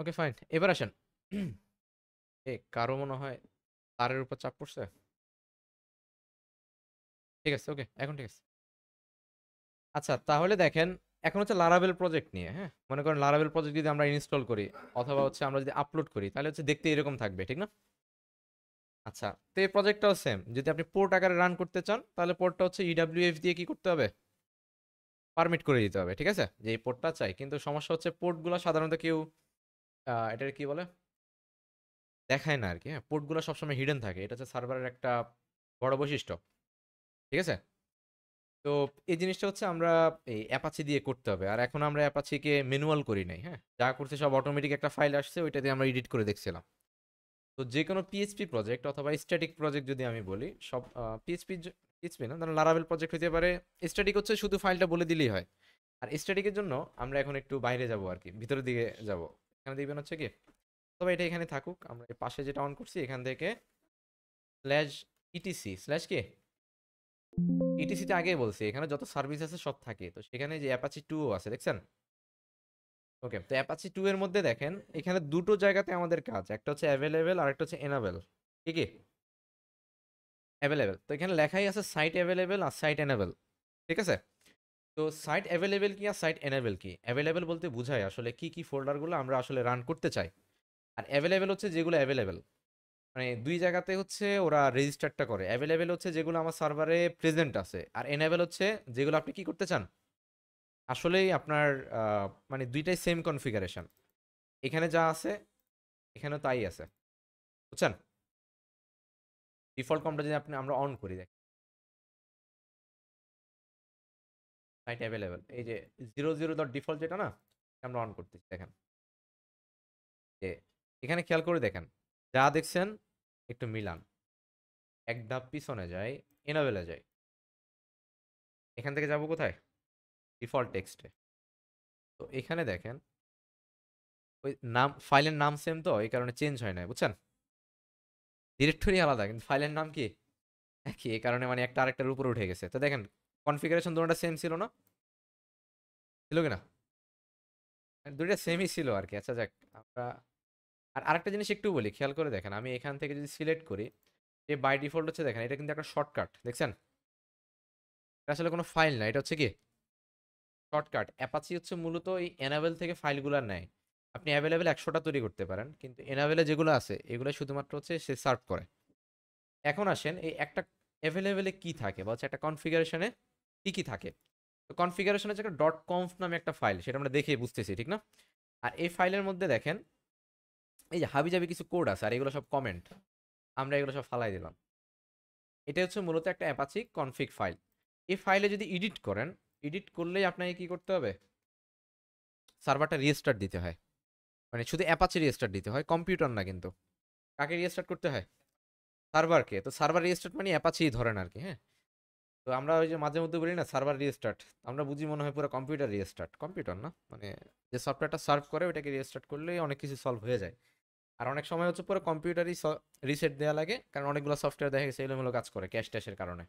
Okay fine এবার আসেন এ কারো মনে হয় তারের উপর চাপ পড়ছে ঠিক আছে ওকে এখন ঠিক আছে আচ্ছা তাহলে দেখেন এখন হচ্ছে লারাবেল প্রজেক্ট নিয়ে হ্যাঁ মনে করেন লারাবেল প্রজেক্ট যদি আমরা ইনস্টল করি অথবা হচ্ছে আমরা যদি আপলোড করি তাহলে হচ্ছে দেখতে এরকম থাকবে ঠিক না আচ্ছা তো এই প্রজেক্টটাও সেম যদি আপনি পোর্ট আকারে রান করতে চান তাহলে পোর্টটা হচ্ছে ইডাব্লিউএফ দিয়ে কি করতে হবে পারমিট করে দিতে হবে ঠিক আছে যে এই পোর্টটা চাই কিন্তু সমস্যা হচ্ছে পোর্টগুলো সাধারণত কেউ এটার কি বলে দেখায় না আর কি হ্যাঁ পোর্টগুলো সবসময় হিডেন থাকে এটা হচ্ছে সার্ভারের একটা বড় বৈশিষ্ট্য ঠিক আছে তো এই জিনিসটা হচ্ছে আমরা এই অ্যাপাচি দিয়ে করতে হবে আর এখন আমরা অ্যাপাচিকে ম্যানুয়াল করি নাই হ্যাঁ যা করছে সব অটোমেটিক একটা ফাইল আসছে ওইটা দিয়ে আমরা এডিট করে দেখছিলাম তো যে কোনো পিএইচপি প্রজেক্ট অথবা স্ট্যাটিক প্রজেক্ট যদি আমি বলি সব পিএইচপি পিএইচপি না তাহলে লারাবেল প্রজেক্ট হতে পারে স্ট্যাটিক হচ্ছে শুধু ফাইলটা বলে দিলেই হয় আর স্ট্যাটিকের জন্য আমরা এখন একটু বাইরে যাব আর কি ভিতরের দিকে যাব এখানে দেখবেন হচ্ছে কি তবে এটা এখানে থাকুক আমরা পাশে যেটা অন করছি এখান থেকে স্ল্যাশ ইটিসি স্ল্যাশ কি ইটিসিটা আগে বলছি এখানে যত সার্ভিস আছে সব থাকে তো সেখানে যে অ্যাপাচি টুও আছে দেখছেন ওকে তো অ্যাপাচি টু এর মধ্যে দেখেন এখানে দুটো জায়গাতে আমাদের কাজ একটা হচ্ছে অ্যাভেলেবেল আর একটা হচ্ছে এনাবেল ঠিক কি অ্যাভেলেবেল তো এখানে লেখাই আছে সাইট অ্যাভেলেবেল আর সাইট এনাবেল ঠিক আছে তো সাইট অ্যাভেলেবেল কি আর সাইট এনেবেল কি অ্যাভেলেবেল বলতে বোঝায় আসলে কি কি ফোল্ডারগুলো আমরা আসলে রান করতে চাই আর অ্যাভেলেবেল হচ্ছে যেগুলো অ্যাভেলেবেল মানে দুই জায়গাতে হচ্ছে ওরা রেজিস্টারটা করে অ্যাভেলেবেল হচ্ছে যেগুলো আমার সার্ভারে প্রেজেন্ট আছে আর এনেবেল হচ্ছে যেগুলো আপনি কি করতে চান আসলেই আপনার মানে দুইটাই সেম কনফিগারেশন এখানে যা আছে এখানেও তাই আছে বুঝছেন ডিফল্ট কমটা যদি আপনি আমরা অন করি দেখেন সাইট অ্যাভেলেবেল এই যে জিরো জিরো ডট ডিফল্ট যেটা না আমরা অন করতেছি দেখেন যে এখানে খেয়াল করে দেখেন যা দেখছেন একটু মিলান এক ধাপ পিছনে যায় এনাভেলে যায় এখান থেকে যাব কোথায় ডিফল্ট টেক্সটে তো এখানে দেখেন ওই নাম ফাইলের নাম সেম তো এই কারণে চেঞ্জ হয় না বুঝছেন ডিরেক্টরি আলাদা কিন্তু ফাইলের নাম কি একই এই কারণে মানে একটা আরেকটার উপরে উঠে গেছে তো দেখেন কনফিগারেশন দুটা সেম ছিল না ছিল কিনা মানে দুইটা সেমই ছিল আর কি আচ্ছা যাক আমরা আর আরেকটা জিনিস একটু বলি খেয়াল করে দেখেন আমি এখান থেকে যদি সিলেক্ট করি যে বাই ডিফল্ট হচ্ছে দেখেন এটা কিন্তু একটা শর্টকাট দেখছেন এটা আসলে কোনো ফাইল না এটা হচ্ছে কি শর্টকাট অ্যাপাচি হচ্ছে মূলত এই এনাবেল থেকে ফাইলগুলো নেয় আপনি অ্যাভেলেবেল একশোটা তৈরি করতে পারেন কিন্তু এনাবেলে যেগুলো আছে এগুলো শুধুমাত্র হচ্ছে সে সার্ভ করে এখন আসেন এই একটা অ্যাভেলেবেলে কি থাকে বা হচ্ছে একটা কনফিগারেশনে কী কী থাকে তো কনফিগারেশন হচ্ছে একটা ডট কমফ নামে একটা ফাইল সেটা আমরা দেখে বুঝতেছি ঠিক না আর এই ফাইলের মধ্যে দেখেন এই যে হাবি যাবি কিছু কোড আছে আর এগুলো সব কমেন্ট আমরা এগুলো সব ফালাই দিলাম এটা হচ্ছে মূলত একটা অ্যাপাচি কনফিক ফাইল এই ফাইলে যদি এডিট করেন এডিট করলেই আপনাকে কি করতে হবে সার্ভারটা রিস্টার্ট দিতে হয় মানে শুধু অ্যাপাচি রিস্টার্ট দিতে হয় কম্পিউটার না কিন্তু কাকে রিস্টার্ট করতে হয় সার্ভারকে তো সার্ভার রিস্টার্ট মানে অ্যাপাচি ধরেন আর কি হ্যাঁ তো আমরা ওই যে মাঝে মধ্যে বলি না সার্ভার রিস্টার্ট আমরা বুঝি মনে হয় পুরো কম্পিউটার রিস্টার্ট কম্পিউটার না মানে যে সফটওয়্যারটা সার্ভ করে ওইটাকে রিস্টার্ট করলেই অনেক কিছু সলভ হয়ে যায় আর অনেক সময় হচ্ছে পুরো কম্পিউটারই রিসেট দেওয়া লাগে কারণ অনেকগুলো সফটওয়্যার দেখা গেছে এলোমেলো কাজ করে ক্যাশ ট্যাশের কারণে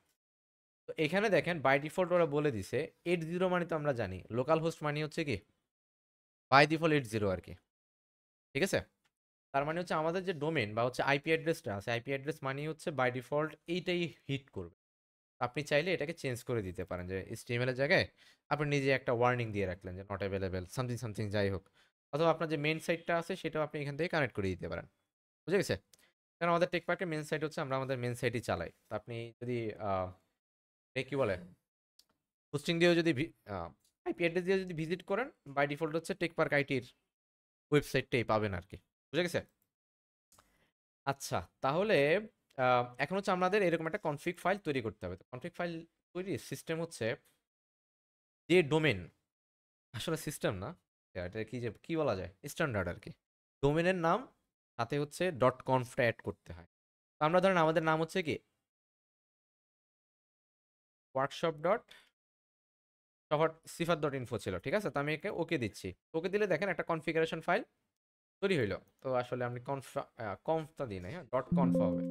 তো এখানে দেখেন বাই ডিফল্ট ওরা বলে দিছে এইট জিরো মানে তো আমরা জানি লোকাল হোস্ট মানি হচ্ছে কি বাই ডিফল্ট এইট জিরো আর কি ঠিক আছে তার মানে হচ্ছে আমাদের যে ডোমেন বা হচ্ছে আইপি অ্যাড্রেসটা আছে আইপি অ্যাড্রেস মানি হচ্ছে বাই ডিফল্ট এইটাই হিট করবে আপনি চাইলে এটাকে চেঞ্জ করে দিতে পারেন যে স্টিমেলের জায়গায় আপনি নিজে একটা ওয়ার্নিং দিয়ে রাখলেন যে নট অ্যাভেলেবেল সামথিং সামথিং যাই হোক অথবা আপনার যে মেন সাইটটা আছে সেটাও আপনি এখান থেকে কানেক্ট করে দিতে পারেন বুঝে গেছে কারণ আমাদের টেক পার্কের মেন সাইট হচ্ছে আমরা আমাদের মেন সাইটই চালাই তো আপনি যদি কী বলে হোস্টিং দিয়েও যদি আইপি অ্যাড্রেস দিয়ে যদি ভিজিট করেন বাই ডিফল্ট হচ্ছে টেক পার্ক আইটির ওয়েবসাইটটাই পাবেন আর কি বুঝে গেছে আচ্ছা তাহলে এখন হচ্ছে আমাদের এরকম একটা কনফ্লিক ফাইল তৈরি করতে হবে তো কনফ্লিক ফাইল তৈরি সিস্টেম হচ্ছে যে ডোমেন আসলে সিস্টেম না এটা কি যে কী বলা যায় স্ট্যান্ডার্ড আর কি ডোমেনের নাম তাতে হচ্ছে ডট কনফটা অ্যাড করতে হয় তো আমরা ধরেন আমাদের নাম হচ্ছে কি workshop dot soft cipher dot info ছিল ঠিক আছে তো আমি একে ওকে দিচ্ছি ওকে দিলে দেখেন একটা কনফিগারেশন ফাইল তৈরি হইলো তো আসলে আমি কনফ কনফটা দিই না হ্যাঁ ডট কনফ হবে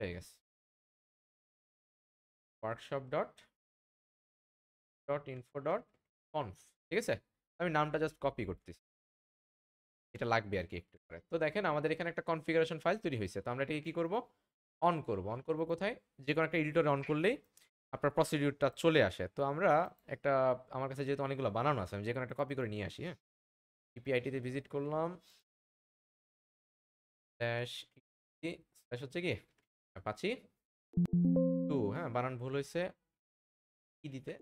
হয়ে গেছে workshop dot dot info dot conf ঠিক আছে আমি নামটা জাস্ট কপি করতেছি এটা লাগবে আর কি একটু করে তো দেখেন আমাদের এখানে একটা কনফিগারেশন ফাইল তৈরি হয়েছে তো আমরা এটাকে কী করবো অন করব অন করব কোথায় যে কোনো একটা এডিটরে অন করলেই আপনার প্রসিডিউরটা চলে আসে তো আমরা একটা আমার কাছে যেহেতু অনেকগুলো বানানো আছে আমি যে কোনো একটা কপি করে নিয়ে আসি হ্যাঁ ইপিআইটিতে ভিজিট করলাম স্ল্যাশ স্ল্যাশ হচ্ছে কি পাচ্ছি টু হ্যাঁ বানান ভুল হয়েছে কি দিতে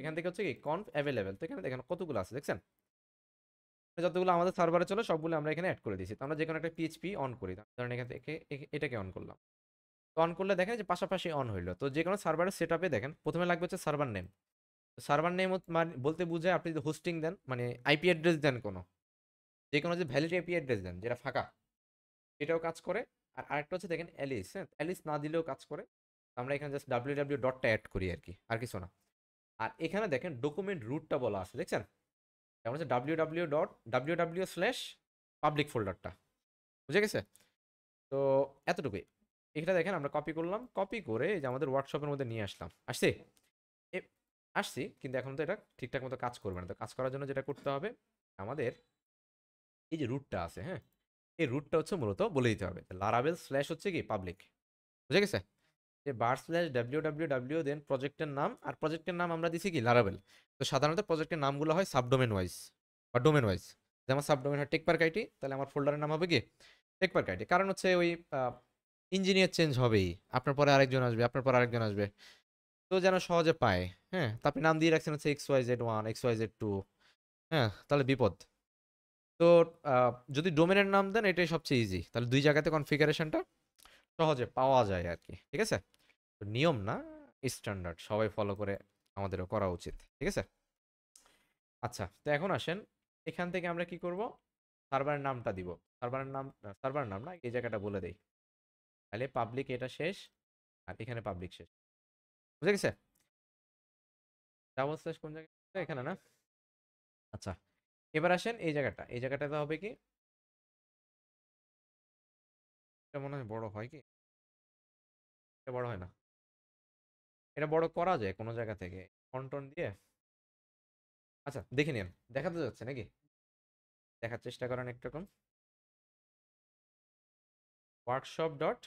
এখান থেকে হচ্ছে কি কনফ অ্যাভেলেবেল তো এখানে দেখেন কতগুলো আছে দেখছেন যতগুলো আমাদের সার্ভারে সবগুলো আমরা এখানে অ্যাড করে দিয়েছি তো আমরা যে কোনো একটা পিএইচপি অন করি ধরেন এখান থেকে এটাকে অন করলাম তো অন করলে দেখেন যে পাশাপাশি অন হইলো তো যে কোনো সার্ভারের সেট দেখেন প্রথমে লাগবে হচ্ছে সার্ভার নেম সার্ভার নেম বলতে বুঝায় আপনি যদি হোস্টিং দেন মানে আইপি অ্যাড্রেস দেন কোনো যে কোনো যে ভ্যালিড আইপি অ্যাড্রেস দেন যেটা ফাঁকা এটাও কাজ করে আর আরেকটা হচ্ছে দেখেন অ্যালিস হ্যাঁ অ্যালিস না দিলেও কাজ করে আমরা এখানে জাস্ট ডাব্লিউ ডাব্লিউ ডটটা অ্যাড করি আর কি আর কিছু না আর এখানে দেখেন ডকুমেন্ট রুটটা বলা আছে দেখছেন যেমন হচ্ছে W W dot W W slash public ফোল্ডারটা বুঝে গেছে তো এতটুকুই এখানে দেখেন আমরা কপি করলাম কপি করে যে আমাদের ওয়ার্কশপের মধ্যে নিয়ে আসলাম আসছি আসছি কিন্তু এখন তো এটা ঠিকঠাক মতো কাজ করবে না তো কাজ করার জন্য যেটা করতে হবে আমাদের এই যে রুটটা আছে হ্যাঁ এই রুটটা হচ্ছে মূলত বলে দিতে হবে লারাবেল স্ল্যাশ হচ্ছে কি পাবলিক বুঝে গেছে যে var slash W W W then প্রজেক্টের নাম আর প্রজেক্টের নাম আমরা দিছি কি লারাবেল তো সাধারণত প্রজেক্টের নামগুলো হয় সাবডোমেন ওয়াইজ বা ডোমেন ওয়াইজ যে আমার সাবডোমেন হয় টেকপার্ক আইটি তাহলে আমার ফোল্ডারের নাম হবে কি টেকপার্ক আইটি কারণ হচ্ছে ওই ইঞ্জিনিয়ার চেঞ্জ হবেই আপনার পরে আরেকজন আসবে আপনার পরে আরেকজন আসবে তো যেন সহজে পায় হ্যাঁ তা আপনি নাম দিয়ে রাখছেন হচ্ছে X Y Z one X Y Z two হ্যাঁ তাহলে বিপদ তো যদি ডোমেনের নাম দেন এটাই সবচেয়ে ইজি তাহলে দুই জায়গাতে কনফিগারেশনটা সহজে পাওয়া যায় আর কি ঠিক আছে নিয়ম না স্ট্যান্ডার্ড সবাই ফলো করে আমাদেরও করা উচিত ঠিক আছে আচ্ছা তো এখন আসেন এখান থেকে আমরা কি করব সার্ভারের নামটা দিব সার্ভারের নাম সার্ভারের নাম না এই জায়গাটা বলে দেই তাহলে পাবলিক এটা শেষ আর এখানে পাবলিক শেষ বুঝে গেছে ডাবল শেষ কোন জায়গায় এখানে না আচ্ছা এবার আসেন এই জায়গাটা এই জায়গাটাতে হবে কি এটা মনে হয় বড় হয় কি এটা বড় হয় না এটা বড় করা যায় কোনো জায়গা থেকে কন্টন দিয়ে আচ্ছা দেখে নিন দেখাতে যাচ্ছে নাকি দেখার চেষ্টা করেন একটুরকম workshop dot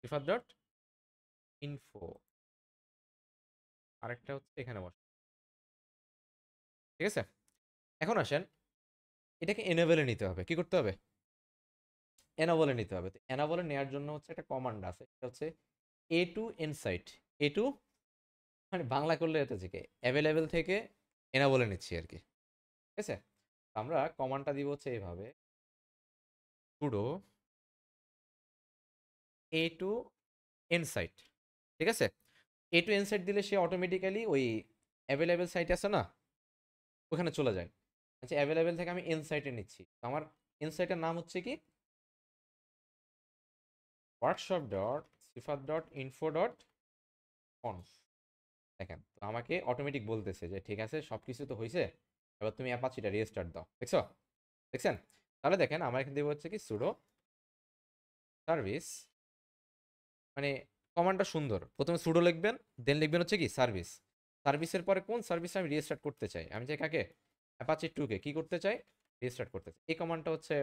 sifar dot info আরেকটা হচ্ছে এখানে বস ঠিক আছে এখন আসেন এটাকে এনাবেলে নিতে হবে কি করতে হবে এনাবলে নিতে হবে তো এনাবলে নেওয়ার জন্য হচ্ছে একটা কমান্ড আছে এটা হচ্ছে এ টু এনসাইট এ টু মানে বাংলা করলে এটা থেকে অ্যাভেলেবেল থেকে এনাবলে নিচ্ছি আর কি ঠিক আছে আমরা কমান্ডটা দিব হচ্ছে এইভাবে পুরো এ টু এনসাইট ঠিক আছে এ টু এনসাইট দিলে সে অটোমেটিক্যালি ওই অ্যাভেলেবেল সাইট আছে না ওখানে চলে যায় আচ্ছা অ্যাভেলেবেল থেকে আমি ইনসাইটে নিচ্ছি আমার ইনসাইটের নাম হচ্ছে কি WhatsApp dot sifar dot info dot conf দেখেন তো আমাকে অটোমেটিক বলতেছে যে ঠিক আছে সব কিছু তো হয়েছে এবার তুমি অ্যাপাচিটা রেজিস্টার দাও দেখছ দেখছেন তাহলে দেখেন আমার এখান থেকে হচ্ছে কি সুডো সার্ভিস মানে কমান্ডটা সুন্দর প্রথমে সুডো লিখবেন দেন লিখবেন হচ্ছে কি সার্ভিস সার্ভিসের পরে কোন সার্ভিস আমি রেজিস্টার করতে চাই আমি চাই কাকে অ্যাপাচি টুকে কি করতে চাই রিস্টার্ট করতে চাই এই কমান্ডটা হচ্ছে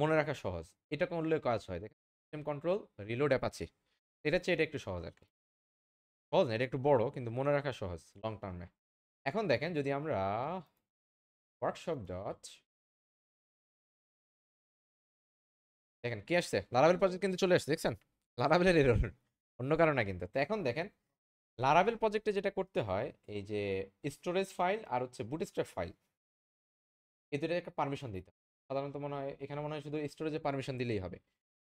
মনে রাখা সহজ এটা করলে কাজ হয় দেখেন সিস্টেম কন্ট্রোল রিলোড অ্যাপাচি এটা চেয়ে এটা একটু সহজ আর কি সহজ না এটা একটু বড় কিন্তু মনে রাখা সহজ লং টার্মে এখন দেখেন যদি আমরা ওয়ার্কশপ ডট দেখেন কে আসছে লারাবেল প্রজেক্ট কিন্তু চলে আসছে দেখছেন লারাবেলের এরর অন্য কারণে কিন্তু তো এখন দেখেন লারাভেল প্রজেক্টে যেটা করতে হয় এই যে স্টোরেজ ফাইল আর হচ্ছে বুটস্ট্র্যাপ ফাইল এ দুটো একটা পারমিশন দিতে সাধারণত মনে হয় এখানে মনে হয় শুধু স্টোরেজে পারমিশন দিলেই হবে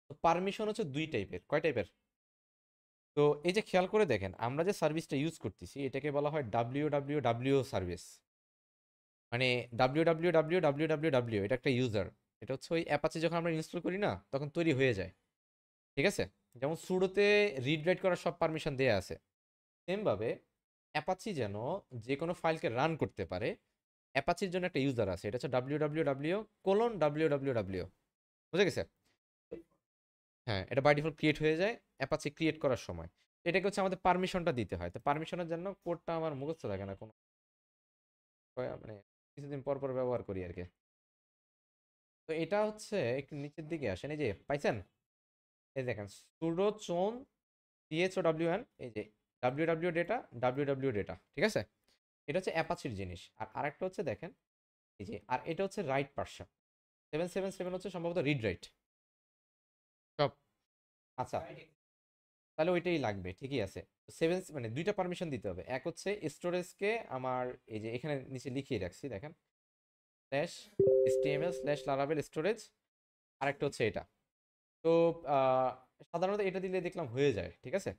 তো পারমিশন হচ্ছে দুই টাইপের কয় টাইপের তো এই যে খেয়াল করে দেখেন আমরা যে সার্ভিসটা ইউজ করতেছি এটাকে বলা হয় ডাব্লিউ ডাব্লিউ ডাব্লিউ সার্ভিস মানে W W W W W W এটা একটা ইউজার এটা হচ্ছে ওই অ্যাপাচে যখন আমরা ইনস্টল করি না তখন তৈরি হয়ে যায় ঠিক আছে যেমন সুরোতে রিড রাইট করার সব পারমিশন দেওয়া আছে সেমভাবে অ্যাপাচি যেন যে কোনো ফাইলকে রান করতে পারে অ্যাপাচির জন্য একটা ইউজার আছে এটা হচ্ছে W W W colon W W W বুঝে গেছে হ্যাঁ এটা বাই ডিফল্ট ক্রিয়েট হয়ে যায় অ্যাপাচি ক্রিয়েট করার সময় এটাকে হচ্ছে আমাদের পারমিশনটা দিতে হয় তো পারমিশনের জন্য কোডটা আমার মুখস্থ থাকে না কোনো মানে কিছুদিন পর পর ব্যবহার করি আর কি তো এটা হচ্ছে একটু নিচের দিকে আসেন এই যে পাইছেন এই দেখেন সুডো চোন সিএচও ডাব্লিউ এন এই যে W W data W W data ঠিক আছে এটা হচ্ছে অ্যাপাচির জিনিস আর আরেকটা হচ্ছে দেখেন এই যে আর এটা হচ্ছে রাইট পার্সা সেভেন সেভেন সেভেন হচ্ছে সম্ভবত রিড রাইট সব আচ্ছা তাহলে ওইটাই লাগবে ঠিকই আছে সেভেন মানে দুইটা পারমিশন দিতে হবে এক হচ্ছে স্টোরেজকে আমার এই যে এখানে নিচে লিখিয়ে রাখছি দেখেন স্ল্যাশ এসটিএমএল স্ল্যাশ লারাবেল স্টোরেজ আরেকটা হচ্ছে এটা তো সাধারণত এটা দিলে দেখলাম হয়ে যায় ঠিক আছে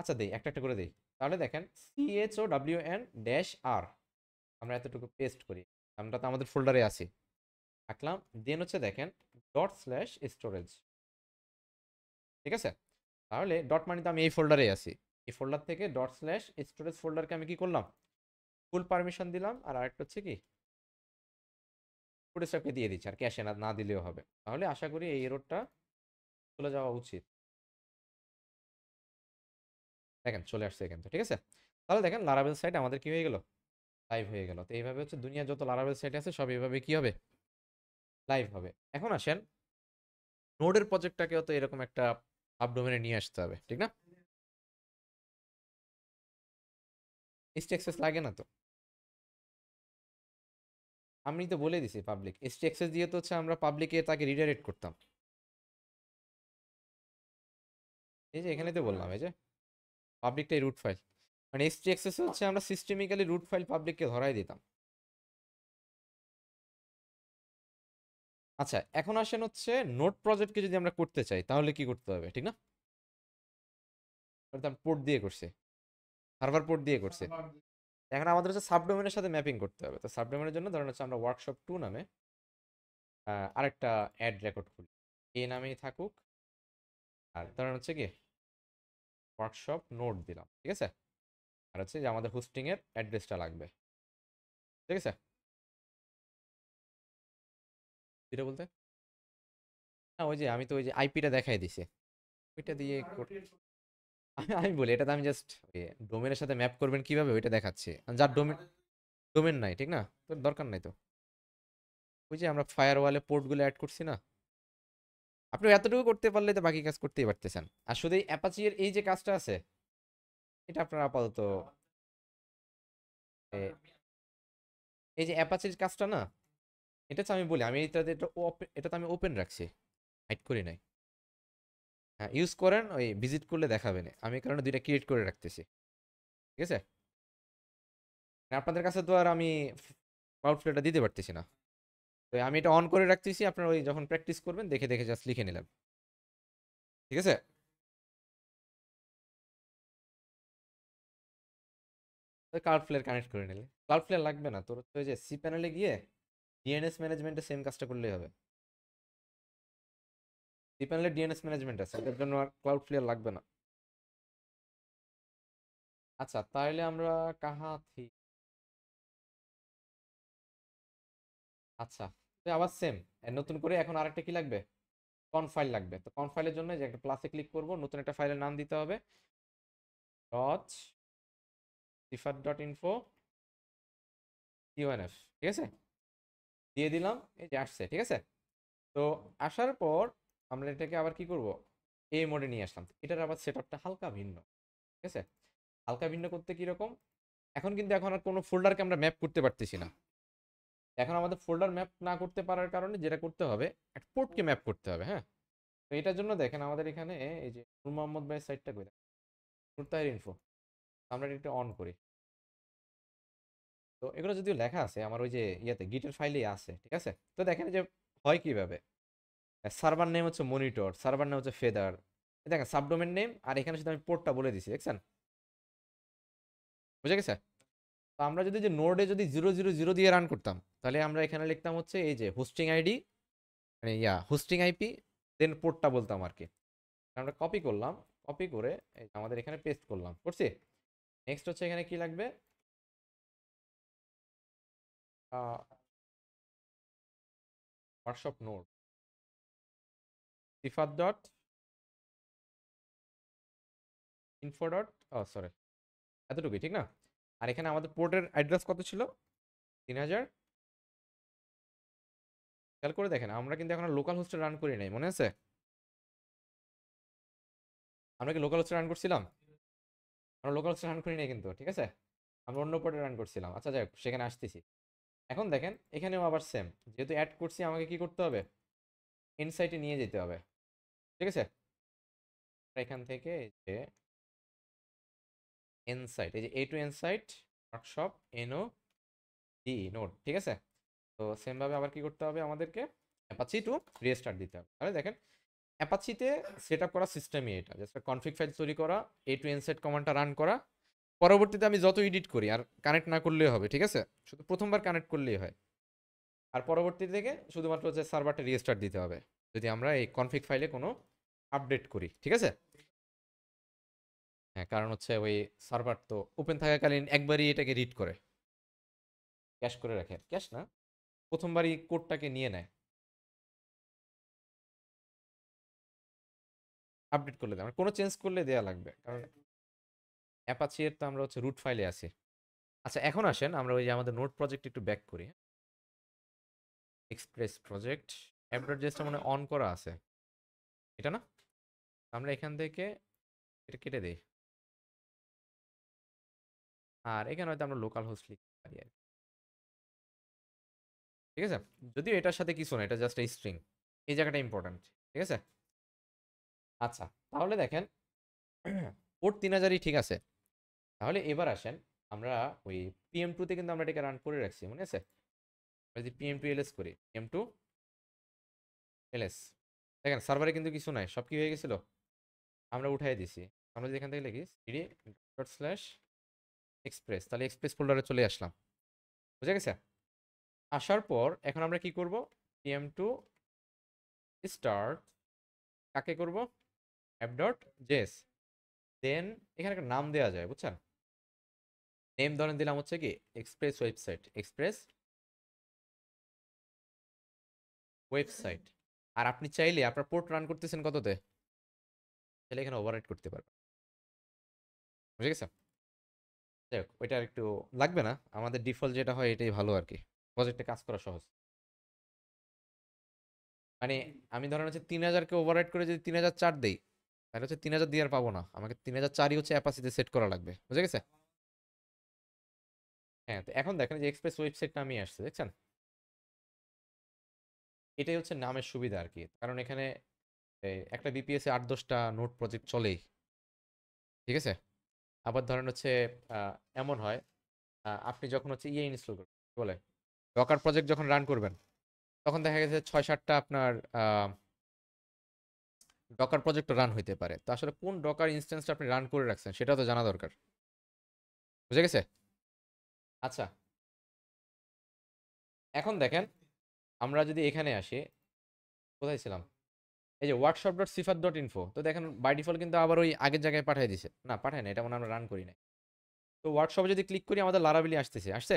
আচ্ছা দেই একটা একটা করে দেই তাহলে দেখেন CHO W N dash R আমরা এতটুকু পেস্ট করি আমরা তো আমাদের ফোল্ডারে আছি রাখলাম দেন হচ্ছে দেখেন ডট স্ল্যাশ স্টোরেজ ঠিক আছে তাহলে ডট মানে তো আমি এই ফোল্ডারে আছি এই ফোল্ডার থেকে ডট স্ল্যাশ স্টোরেজ ফোল্ডারকে আমি কি করলাম ফুল পারমিশন দিলাম আর আরেকটা হচ্ছে কি ফুটেজটাকে দিয়ে দিচ্ছি আর ক্যাশে না দিলেও হবে তাহলে আশা করি এই রোডটা চলে যাওয়া উচিত দেখেন চলে আসছে কিন্তু ঠিক আছে তাহলে দেখেন লারাবেল সাইট আমাদের কি হয়ে গেল লাইভ হয়ে গেল তো এইভাবে হচ্ছে দুনিয়ার যত লারাবেল সাইট আছে সব এইভাবে কি হবে লাইভ হবে এখন আসেন নোডের প্রজেক্টটাকেও তো এরকম একটা আপডোমেনে নিয়ে আসতে হবে ঠিক না এক্সেস লাগে না তো আমি তো বলে দিছি পাবলিক এসটি এক্সেস দিয়ে তো হচ্ছে আমরা পাবলিকে তাকে রিডাইরেক্ট করতাম এই যে এখানে তো বললাম এই যে পাবলিকটাই রুট ফাইল মানে এসটি অ্যাক্সেসে হচ্ছে আমরা সিস্টেমিক্যালি রুট ফাইল পাবলিককে ধরাই দিতাম আচ্ছা এখন আসেন হচ্ছে নোট প্রজেক্টকে যদি আমরা করতে চাই তাহলে কি করতে হবে ঠিক না পোর্ট দিয়ে করছে সার্ভার পোর্ট দিয়ে করছে এখন আমাদের হচ্ছে সাবডোমেনের সাথে ম্যাপিং করতে হবে তো সাবডোমেনের জন্য ধরেন হচ্ছে আমরা ওয়ার্কশপ টু নামে আরেকটা অ্যাড রেকর্ড খুলি এ নামেই থাকুক আর ধরেন হচ্ছে কি ওয়ার্কশপ নোট দিলাম ঠিক আছে আর হচ্ছে যে আমাদের হোস্টিংয়ের অ্যাড্রেসটা লাগবে ঠিক আছে যেটা বলতে হ্যাঁ ওই যে আমি তো ওই যে আইপিটা দেখাই দিছি ওইটা দিয়ে আমি আমি বলি এটা তো আমি জাস্ট ডোমেনের সাথে ম্যাপ করবেন কিভাবে ওইটা দেখাচ্ছি যার ডোমেন ডোমেন নাই ঠিক না তোর দরকার নাই তো ওই যে আমরা ফায়ার ওয়ালে পোর্টগুলো অ্যাড করছি না আপনি এতটুকু করতে পারলে তো বাকি কাজ করতেই পারতেছেন আর শুধু অ্যাপাচির এই যে কাজটা আছে এটা আপনার আপাতত এই যে অ্যাপাচির কাজটা না এটা তো আমি বলি আমি এটাতে এটা এটা তো আমি ওপেন রাখছি হাইট করি নাই হ্যাঁ ইউজ করেন ওই ভিজিট করলে দেখাবেন আমি কারণে দুইটা ক্রিয়েট করে রাখতেছি ঠিক আছে আপনাদের কাছে তো আর আমি আউটফিটটা দিতে পারতেছি না তো আমি এটা অন করে রাখতেছি আপনারা ওই যখন প্র্যাকটিস করবেন দেখে দেখে জাস্ট লিখে নিলাম ঠিক আছে কার্ড ফ্লেয়ার কানেক্ট করে নিলে কার্ড ফ্লেয়ার লাগবে না তোর হচ্ছে যে সি প্যানেলে গিয়ে ডিএনএস ম্যানেজমেন্টে সেম কাজটা করলেই হবে সি প্যানেলে ডিএনএস ম্যানেজমেন্ট আছে এটার জন্য আর ফ্লেয়ার লাগবে না আচ্ছা তাহলে আমরা কাহা থি আচ্ছা তো আবার সেম নতুন করে এখন আরেকটা কি লাগবে কন ফাইল লাগবে তো কন ফাইলের জন্য যে একটা প্লাসে ক্লিক করব নতুন একটা ফাইলের নাম দিতে হবে ডট সিফার ডট ইনফো ইউএনএফ ঠিক আছে দিয়ে দিলাম এই যে আসছে ঠিক আছে তো আসার পর আমরা এটাকে আবার কি করব এই মোডে নিয়ে আসলাম এটার আবার সেট হালকা ভিন্ন ঠিক আছে হালকা ভিন্ন করতে কীরকম এখন কিন্তু এখন আর কোনো ফোল্ডারকে আমরা ম্যাপ করতে পারতেছি না এখন আমাদের ফোল্ডার ম্যাপ না করতে পারার কারণে যেটা করতে হবে এক্সপোর্টকে পোর্টকে ম্যাপ করতে হবে হ্যাঁ তো এটার জন্য দেখেন আমাদের এখানে এই যে নূর মোহাম্মদ ভাইয়ের সাইটটা করে নূর তাহির ইনফো আমরা এটা অন করি তো এগুলো যদিও লেখা আছে আমার ওই যে ইয়েতে গিটের ফাইলেই আছে ঠিক আছে তো দেখেন যে হয় কিভাবে সার্ভার নেম হচ্ছে মনিটর সার্ভার নেম হচ্ছে ফেদার দেখেন সাবডোমেন নেম আর এখানে শুধু আমি পোর্টটা বলে দিছি দেখছেন বুঝে গেছে তো আমরা যদি যে নোডে যদি জিরো জিরো জিরো দিয়ে রান করতাম তাহলে আমরা এখানে লিখতাম হচ্ছে এই যে হোস্টিং আইডি মানে ইয়া হোস্টিং আইপি দেন পোর্টটা বলতাম আর কি আমরা কপি করলাম কপি করে আমাদের এখানে পেস্ট করলাম করছি নেক্সট হচ্ছে এখানে কি লাগবে WhatsApp note sifar dot info dot sorry এতটুকুই ঠিক না আর এখানে আমাদের পোর্টের অ্যাড্রেস কত ছিল তিন হাজার খেয়াল করে দেখেন আমরা কিন্তু এখন লোকাল হোস্টে রান করি নাই মনে আছে আমরা কি লোকাল হোস্টে রান করছিলাম আমরা লোকাল হোস্টে রান করি নাই কিন্তু ঠিক আছে আমরা অন্য পোর্টে রান করছিলাম আচ্ছা যাই সেখানে আসতেছি এখন দেখেন এখানেও আবার সেম যেহেতু অ্যাড করছি আমাকে কি করতে হবে ইনসাইটে নিয়ে যেতে হবে ঠিক আছে এখান থেকে যে এনসাইট এই যে এ টু এনসাইট ওয়ার্কশপ এনও ই নোট ঠিক আছে তো সেমভাবে আবার কি করতে হবে আমাদেরকে অ্যাপাচি টু রিস্টার্ট দিতে হবে তাহলে দেখেন অ্যাপাচিতে সেট আপ করা সিস্টেমই এটা জাস্ট কনফিগ ফাইল তৈরি করা এ টু এনসাইট কমান্ডটা রান করা পরবর্তীতে আমি যত এডিট করি আর কানেক্ট না করলেই হবে ঠিক আছে শুধু প্রথমবার কানেক্ট করলেই হয় আর পরবর্তী থেকে শুধুমাত্র যে সার্ভারটা রিস্টার্ট দিতে হবে যদি আমরা এই কনফিগ ফাইলে কোনো আপডেট করি ঠিক আছে হ্যাঁ কারণ হচ্ছে ওই সার্ভার তো ওপেন থাকাকালীন একবারই এটাকে রিড করে ক্যাশ করে রাখে ক্যাশ না প্রথমবারই কোডটাকে নিয়ে নেয় আপডেট করলে দেয় মানে কোনো চেঞ্জ করলে দেওয়া লাগবে কারণ অ্যাপাচিয়ের তো আমরা হচ্ছে রুট ফাইলে আছি আচ্ছা এখন আসেন আমরা ওই যে আমাদের নোট প্রজেক্ট একটু ব্যাক করি এক্সপ্রেস প্রজেক্ট অ্যাড্রেসটা মানে অন করা আছে এটা না আমরা এখান থেকে এটা কেটে দিই আর এখানে হয়তো আমরা লোকাল হোস্ট লিখতে পারি আর ঠিক আছে যদিও এটার সাথে কিছু না এটা জাস্ট এই স্ট্রিং এই জায়গাটা ইম্পর্টেন্ট ঠিক আছে আচ্ছা তাহলে দেখেন পোর্ট তিন হাজারই ঠিক আছে তাহলে এবার আসেন আমরা ওই পিএম টুতে কিন্তু আমরা এটাকে রান করে রাখছি মনে আছে যদি পিএম টু এলএস করি পিএম টু এলএস দেখেন সার্ভারে কিন্তু কিছু নাই সব কি হয়ে গেছিলো আমরা উঠাই দিছি আমরা যদি এখান থেকে লিখি সিডি ডট স্ল্যাশ এক্সপ্রেস তাহলে এক্সপ্রেস ফোল্ডারে চলে আসলাম বুঝে গেছে আসার পর এখন আমরা কি করব টিএম টু স্টার্ট কাকে করব অ্যাপ ডট জেস দেন এখানে একটা নাম দেওয়া যায় বুঝছেন নেম ধরেন দিলাম হচ্ছে কি এক্সপ্রেস ওয়েবসাইট এক্সপ্রেস ওয়েবসাইট আর আপনি চাইলে আপনার পোর্ট রান করতেছেন কততে তাহলে এখানে ওভাররাইট করতে পারবেন বুঝে গেছে যাই হোক ওইটা একটু লাগবে না আমাদের ডিফল্ট যেটা হয় এটাই ভালো আর কি প্রজেক্টে কাজ করা সহজ মানে আমি ধরেন হচ্ছে তিন হাজারকে ওভাররাইড করে যদি তিন হাজার চার দিই তাহলে হচ্ছে তিন হাজার দিয়ে আর পাবো না আমাকে তিন হাজার চারই হচ্ছে অ্যাপাসিতে সেট করা লাগবে বুঝে গেছে হ্যাঁ তো এখন দেখেন যে এক্সপ্রেস ওয়েবসাইট নামই আসছে দেখছেন এটাই হচ্ছে নামের সুবিধা আর কি কারণ এখানে একটা বিপিএসে আট দশটা নোট প্রজেক্ট চলেই ঠিক আছে আবার ধরেন হচ্ছে এমন হয় আপনি যখন হচ্ছে ইয়ে ইনস্টল করবেন বলে ডকার প্রজেক্ট যখন রান করবেন তখন দেখা গেছে ছয় সাতটা আপনার ডকার প্রজেক্ট রান হইতে পারে তো আসলে কোন ডকার ইনস্ট্যান্সটা আপনি রান করে রাখছেন সেটা তো জানা দরকার বুঝে গেছে আচ্ছা এখন দেখেন আমরা যদি এখানে আসি কোথায় ছিলাম এই যে workshop dot sifar dot info তো দেখেন বাই ডিফল্ট কিন্তু আবার ওই আগের জায়গায় পাঠিয়ে দিছে না পাঠায় না এটা মনে আমরা রান করি না তো ওয়ার্কশপে যদি ক্লিক করি আমাদের লারাবিলি আসতেছে আসছে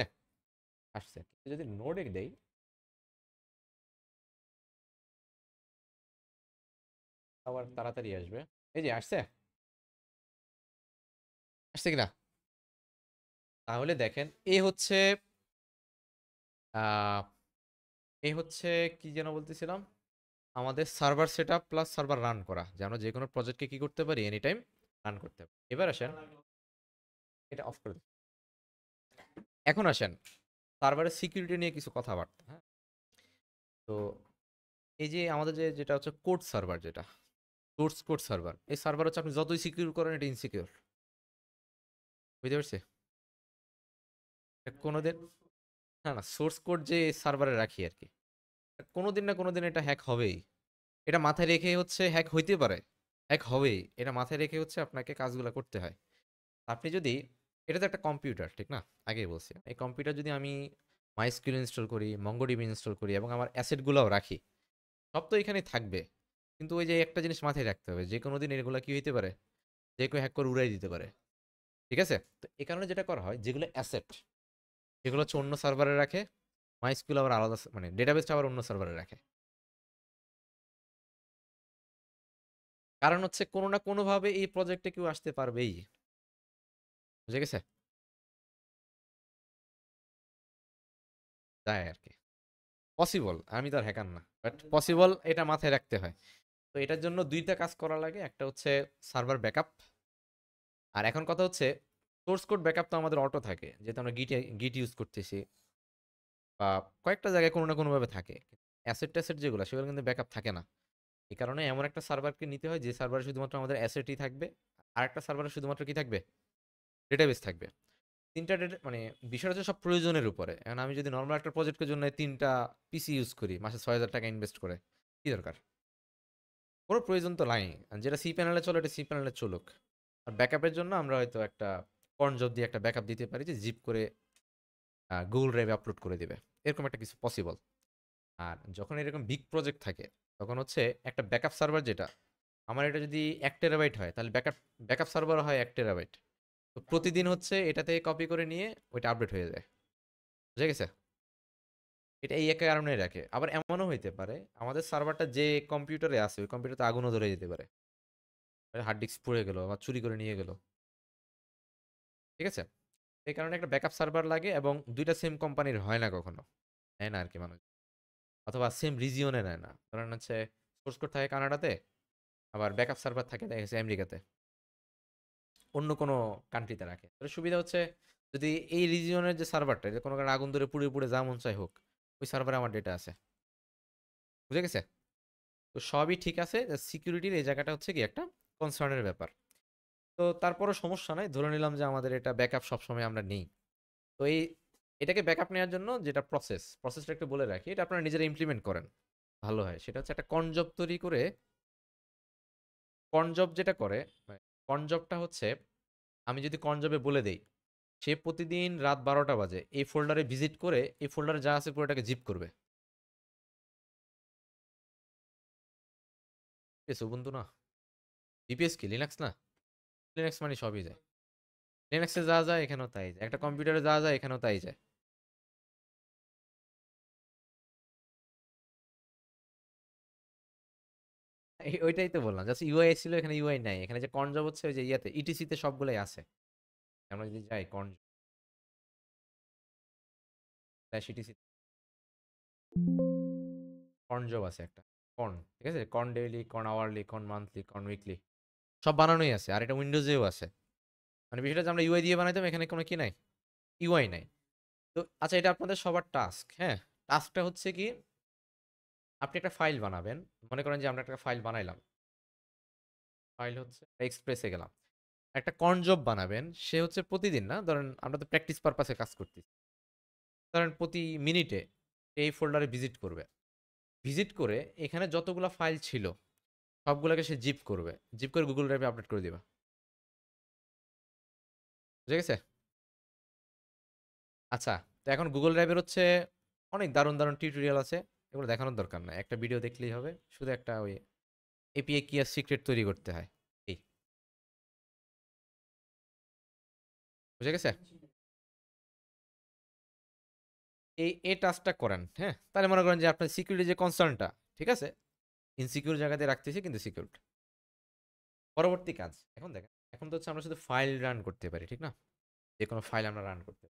আসছে যদি নোডে দেই আবার তাড়াতাড়ি আসবে এই যে আসছে আসছে কিনা তাহলে দেখেন এ হচ্ছে এ হচ্ছে কি যেন বলতেছিলাম আমাদের server set up plus server run করা যে আমরা যে কোনো প্রজেক্টকে কী করতে পারি এনি টাইম রান করতে পারি এবার আসেন এটা অফ করে এখন আসেন সার্ভারের সিকিউরিটি নিয়ে কিছু কথাবার্তা হ্যাঁ তো এই যে আমাদের যে যেটা হচ্ছে কোড সার্ভার যেটা সোর্স কোড সার্ভার এই সার্ভার হচ্ছে আপনি যতই সিকিউর করেন এটা ইনসিকিউর বুঝতে পারছি কোনোদের না না সোর্স কোড যে সার্ভারে রাখি আর কি কোনো দিন না কোনো দিন এটা হ্যাক হবেই এটা মাথায় রেখে হচ্ছে হ্যাক হইতে পারে হ্যাক হবেই এটা মাথায় রেখে হচ্ছে আপনাকে কাজগুলো করতে হয় আপনি যদি এটা তো একটা কম্পিউটার ঠিক না আগেই বলছি এই কম্পিউটার যদি আমি মাইস্কিউল ইনস্টল করি মঙ্গোডিবি ইনস্টল করি এবং আমার অ্যাসেটগুলোও রাখি সব তো এখানে থাকবে কিন্তু ওই যে একটা জিনিস মাথায় রাখতে হবে যে কোনো দিন এগুলো কী হইতে পারে যে কেউ হ্যাক করে উড়াই দিতে পারে ঠিক আছে তো এ কারণে যেটা করা হয় যেগুলো অ্যাসেট যেগুলো হচ্ছে অন্য সার্ভারে রাখে মাইস্কুল আবার আলাদা মানে ডেটাবেসটা আবার অন্য সার্ভারে রাখে কারণ হচ্ছে কোনো না কোনোভাবে এই প্রজেক্টে কেউ আসতে পারবেই বুঝে গেছে তাই আর কি পসিবল আমি তো আর হ্যাকার না বাট পসিবল এটা মাথায় রাখতে হয় তো এটার জন্য দুইটা কাজ করা লাগে একটা হচ্ছে সার্ভার ব্যাকআপ আর এখন কথা হচ্ছে সোর্স কোড ব্যাকআপ তো আমাদের অটো থাকে যেহেতু আমরা গিট গিট ইউজ করতেছি বা কয়েকটা জায়গায় কোনো না কোনোভাবে থাকে অ্যাসেট ট্যাসেট যেগুলো সেগুলো কিন্তু ব্যাকআপ থাকে না এই কারণে এমন একটা সার্ভারকে নিতে হয় যে সার্ভারে শুধুমাত্র আমাদের অ্যাসেটই থাকবে আর একটা সার্ভারে শুধুমাত্র কি থাকবে ডেটাবেস থাকবে তিনটা ডেটা মানে বিষয়টা হচ্ছে সব প্রয়োজনের উপরে এখন আমি যদি নর্মাল একটা প্রজেক্টের জন্য তিনটা পিসি ইউজ করি মাসে ছয় হাজার টাকা ইনভেস্ট করে কী দরকার কোনো প্রয়োজন তো লাইন যেটা সি প্যানেলে চলো এটা সি প্যানেলে চলুক আর ব্যাকআপের জন্য আমরা হয়তো একটা জব দিয়ে একটা ব্যাকআপ দিতে পারি যে জিপ করে গুগল ড্রাইভে আপলোড করে দেবে এরকম একটা কিছু পসিবল আর যখন এরকম বিগ প্রজেক্ট থাকে তখন হচ্ছে একটা ব্যাকআপ সার্ভার যেটা আমার এটা যদি এক টেরাবাইট হয় তাহলে ব্যাকআপ ব্যাকআপ সার্ভার হয় এক টেরাবাইট তো প্রতিদিন হচ্ছে এটা থেকে কপি করে নিয়ে ওইটা আপডেট হয়ে যায় বুঝে গেছে এটা এই এক কারণে রাখে আবার এমনও হইতে পারে আমাদের সার্ভারটা যে কম্পিউটারে আছে ওই কম্পিউটারে আগুনও ধরে যেতে পারে হার্ড ডিস্ক পড়ে গেলো বা চুরি করে নিয়ে গেলো ঠিক আছে সেই কারণে একটা ব্যাকআপ সার্ভার লাগে এবং দুইটা সেম কোম্পানির হয় না কখনো নেয় না আর কি মানুষ অথবা সেম রিজিয়নে নেয় না কারণ হচ্ছে সোর্স কোড থাকে কানাডাতে আবার ব্যাকআপ সার্ভার থাকে দেখা গেছে আমেরিকাতে অন্য কোনো কান্ট্রিতে রাখে তাহলে সুবিধা হচ্ছে যদি এই রিজিয়নের যে সার্ভারটা যে কোনো কারণে আগুন ধরে পুড়ে পুড়ে যা মন চাই হোক ওই সার্ভারে আমার ডেটা আছে বুঝে গেছে তো সবই ঠিক আছে সিকিউরিটির এই জায়গাটা হচ্ছে কি একটা কনসার্নের ব্যাপার তো তারপরও সমস্যা নাই ধরে নিলাম যে আমাদের এটা ব্যাকআপ সবসময় আমরা নেই তো এই এটাকে ব্যাকআপ নেওয়ার জন্য যেটা প্রসেস প্রসেসটা একটু বলে রাখি এটা আপনারা নিজেরা ইমপ্লিমেন্ট করেন ভালো হয় সেটা হচ্ছে একটা কনজব তৈরি করে কনজব যেটা করে কনজবটা হচ্ছে আমি যদি কনজবে বলে দেই সে প্রতিদিন রাত বারোটা বাজে এই ফোল্ডারে ভিজিট করে এই ফোল্ডারে যা আছে পুরোটাকে জিপ করবে বন্ধু না ডিপিএস কি লিনাক্স না লিনাক্স মানে সবই যায় লিনাক্সে যা যায় এখানেও তাই যায় একটা কম্পিউটারে যা যায় এখানেও তাই যায় ওইটাই তো বললাম জাস্ট ইউআই ছিল এখানে ইউআই নাই এখানে যে কনজব হচ্ছে ওই যে ইয়াতে ইটিসিতে e সবগুলাই আছে আমরা যদি যাই কনজ ইটিসি কনজব আছে একটা কন ঠিক আছে কন ডেইলি কন আওয়ারলি কন মান্থলি কন উইকলি সব বানানোই আছে আর এটা উইন্ডোজেও আছে মানে বিষয়টা আমরা ইউআই দিয়ে বানাইতাম এখানে কোনো কি নাই ইউআই নাই তো আচ্ছা এটা আপনাদের সবার টাস্ক হ্যাঁ টাস্কটা হচ্ছে কি আপনি একটা ফাইল বানাবেন মনে করেন যে আমরা একটা ফাইল বানাইলাম ফাইল হচ্ছে এক্সপ্রেসে গেলাম একটা কর্নজব বানাবেন সে হচ্ছে প্রতিদিন না ধরেন আমরা তো প্র্যাকটিস পারপাসে কাজ করতেছি ধরেন প্রতি মিনিটে এই ফোল্ডারে ভিজিট করবে ভিজিট করে এখানে যতগুলো ফাইল ছিল সবগুলোকে সে জিপ করবে জিপ করে গুগল ড্রাইভে আপডেট করে দিবা বুঝে গেছে আচ্ছা তো এখন গুগল ড্রাইভের হচ্ছে অনেক দারুণ দারুণ টিউটোরিয়াল আছে এগুলো দেখানোর দরকার না একটা ভিডিও দেখলেই হবে শুধু একটা ওই এপিএ কি আর সিক্রেট তৈরি করতে হয় এই বুঝে গেছে এই এ টাস্কটা করেন হ্যাঁ তাহলে মনে করেন যে আপনার সিকিউরিটি যে কনসার্নটা ঠিক আছে ইনসিকিউর জায়গাতে রাখতেছি কিন্তু সিকিউরড পরবর্তী কাজ এখন দেখেন এখন তো হচ্ছে আমরা শুধু ফাইল রান করতে পারি ঠিক না যে কোনো ফাইল আমরা রান করতে পারি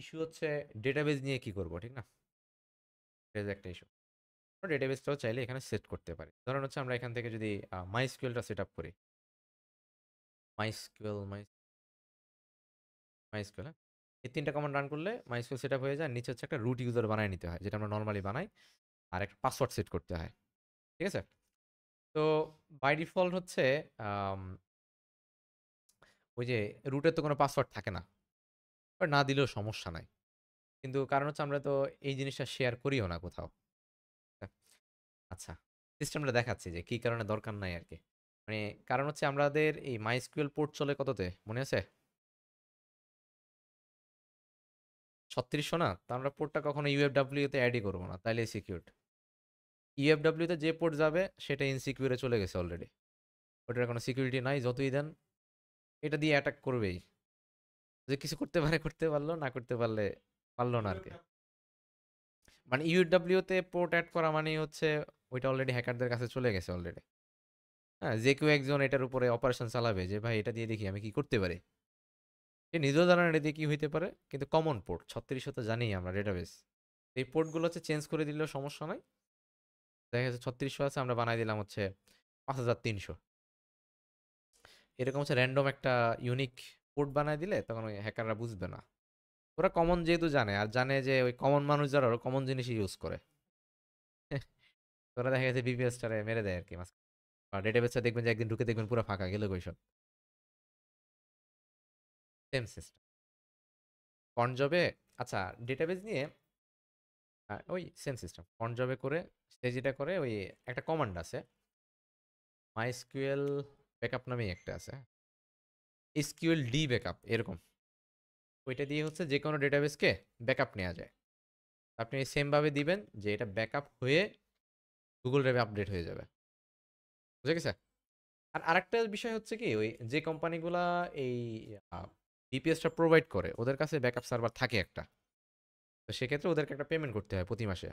ইস্যু হচ্ছে ডেটাবেজ নিয়ে কি করব ঠিক না একটা ইস্যু ডেটাবেসটাও চাইলে এখানে সেট করতে পারি ধরেন হচ্ছে আমরা এখান থেকে যদি মাইস্কুয়েলটা সেট আপ করি মাইস্কুয়েল মাইস মাইস্কুয়েল হ্যাঁ এই তিনটা কমান্ড রান করলে মাইস্কুয়েল সেট আপ হয়ে যায় নিচে হচ্ছে একটা রুট ইউজার বানায় নিতে হয় যেটা আমরা নর্মালি বানাই আর একটা পাসওয়ার্ড সেট করতে হয় ঠিক আছে তো বাই ডিফল্ট হচ্ছে ওই যে রুটের তো কোনো পাসওয়ার্ড থাকে না না দিলেও সমস্যা নাই কিন্তু কারণ হচ্ছে আমরা তো এই জিনিসটা শেয়ার করিও না কোথাও হ্যাঁ? আচ্ছা সিস্টেমটা দেখাচ্ছি যে কি কারণে দরকার নাই আর কি মানে কারণ হচ্ছে আমাদের এই মাইস্কুয়েল পোর্ট চলে কততে মনে আছে ছত্রিশশো না তা আমরা পোর্টটা কখনো ইউএফডাব্লিউতে অ্যাডই করবো না তাইলে সিকিউর ইএফডাব্লিউতে e যে পোর্ট যাবে সেটা ইনসিকিউরে চলে গেছে অলরেডি ওটার কোনো সিকিউরিটি নাই যতই দেন এটা দিয়ে অ্যাটাক করবেই যে কিছু করতে পারে করতে পারলো না করতে পারলে পারলো না আর কি মানে ইউডাব্লিউতে পোর্ট অ্যাড করা মানেই হচ্ছে ওইটা অলরেডি হ্যাকারদের কাছে চলে গেছে অলরেডি হ্যাঁ যে কেউ একজন এটার উপরে অপারেশন চালাবে যে ভাই এটা দিয়ে দেখি আমি কি করতে পারি সে নিজেও জানান এটা দিয়ে কী হইতে পারে কিন্তু কমন পোর্ট ছত্রিশ তো জানি আমরা ডেটাবেস এই পোর্টগুলো হচ্ছে চেঞ্জ করে দিলেও সমস্যা নাই দেখা যাচ্ছে ছত্রিশশো আছে আমরা বানাই দিলাম হচ্ছে পাঁচ হাজার তিনশো এরকম হচ্ছে র্যান্ডম একটা ইউনিক কোড বানাই দিলে তখন ওই হ্যাকাররা বুঝবে না ওরা কমন যেহেতু জানে আর জানে যে ওই কমন মানুষ যারা ওরা কমন জিনিসই ইউজ করে ওরা দেখা গেছে বিপিএসটারে মেরে দেয় আর কি মাস আর ডেটাবেসটা দেখবেন যে একদিন ঢুকে দেখবেন পুরো ফাঁকা গেলে সব সেম সিস্টেম জবে আচ্ছা ডেটাবেস নিয়ে ওই সেম সিস্টেম ফন্ট জবে করে সে যেটা e করে ওই একটা কমান্ড আছে মাইসকিউএল ব্যাকআপ নামেই একটা আছে এসকিউএল ডি ব্যাকআপ এরকম ওইটা দিয়ে হচ্ছে যে কোনো ডেটাবেসকে ব্যাকআপ নেওয়া যায় আপনি সেমভাবে দিবেন যে এটা ব্যাকআপ হয়ে গুগল ড্রাইভে আপডেট হয়ে যাবে বুঝে গেছে আর আরেকটা বিষয় হচ্ছে কি ওই যে কোম্পানিগুলা এই ডিপিএসটা প্রোভাইড করে ওদের কাছে ব্যাকআপ সার্ভার থাকে একটা তো সেক্ষেত্রে ওদেরকে একটা পেমেন্ট করতে হয় প্রতি মাসে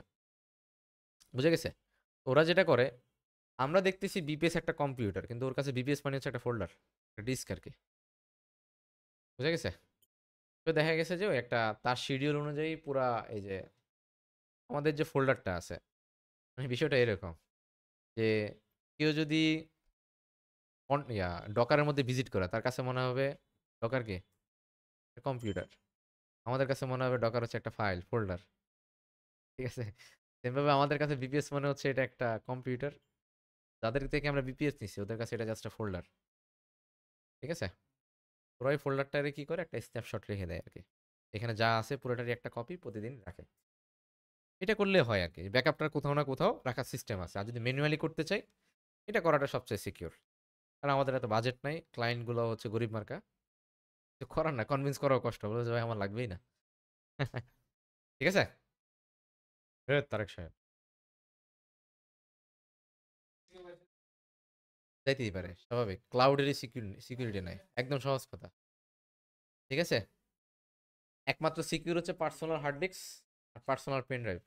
বুঝে গেছে ওরা যেটা করে আমরা দেখতেছি বিপিএস একটা কম্পিউটার কিন্তু ওর কাছে বিপিএস মানে হচ্ছে একটা ফোল্ডার একটা ডিস্ক আর কি বুঝে গেছে তো দেখা গেছে যে একটা তার শিডিউল অনুযায়ী পুরা এই যে আমাদের যে ফোল্ডারটা আছে মানে বিষয়টা এরকম যে কেউ যদি ইয়া ডকারের মধ্যে ভিজিট করে তার কাছে মনে হবে ডকার কম্পিউটার আমাদের কাছে মনে হবে ডকার হচ্ছে একটা ফাইল ফোল্ডার ঠিক আছে সেমভাবে আমাদের কাছে বিপিএস মনে হচ্ছে এটা একটা কম্পিউটার যাদের থেকে আমরা বিপিএস নিচ্ছি ওদের কাছে এটা জাস্ট ফোল্ডার ঠিক আছে ওরা ওই ফোল্ডারটারে কী করে একটা স্ন্যাপশট রেখে দেয় আর কি এখানে যা আছে পুরোটারই একটা কপি প্রতিদিন রাখে এটা করলে হয় আর কি ব্যাকআপটার কোথাও না কোথাও রাখার সিস্টেম আছে আর যদি ম্যানুয়ালি করতে চাই এটা করাটা সবচেয়ে সিকিউর কারণ আমাদের এত বাজেট নাই ক্লায়েন্টগুলো হচ্ছে গরিব মার্কা করার না কনভিন্স করাও কষ্ট বলে ভাই আমার লাগবেই না ঠিক আছে তারেক সাহেব যাইতেই পারে স্বাভাবিক ক্লাউডেরই সিকিউরিটি নাই একদম সহজ কথা ঠিক আছে একমাত্র সিকিউর হচ্ছে পার্সোনাল হার্ড ডিস্ক আর পার্সোনাল পেন ড্রাইভ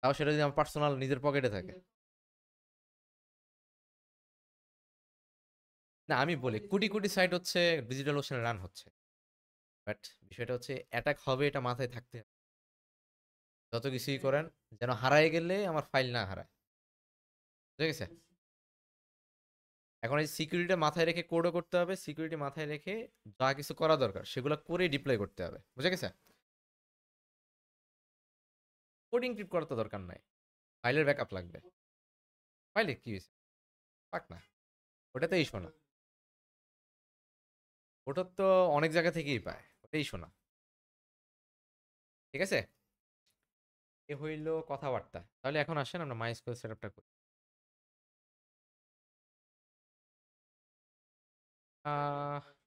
তাও সেটা যদি আমার পার্সোনাল নিজের পকেটে থাকে না আমি বলি কোটি কোটি সাইট হচ্ছে ডিজিটাল ওশানে রান হচ্ছে বাট বিষয়টা হচ্ছে অ্যাটাক হবে এটা মাথায় থাকতে যত কিছুই করেন যেন হারায় গেলে আমার ফাইল না হারায় ঠিক আছে এখন এই সিকিউরিটি মাথায় রেখে কোডও করতে হবে সিকিউরিটি মাথায় রেখে যা কিছু করা দরকার সেগুলো করে ডিপ্লয় করতে হবে বুঝে গেছে কোডিং ক্রিপ করার তো দরকার নাই ফাইলের ব্যাকআপ লাগবে ফাইলে কি হয়েছে পাক না ওটা তো এই শোনা ওটার তো অনেক জায়গা থেকেই পায় ওটাই শোনা ঠিক আছে এ হইল কথাবার্তা তাহলে এখন আসেন আমরা মাই স্কুল সেট আপটা করি আহ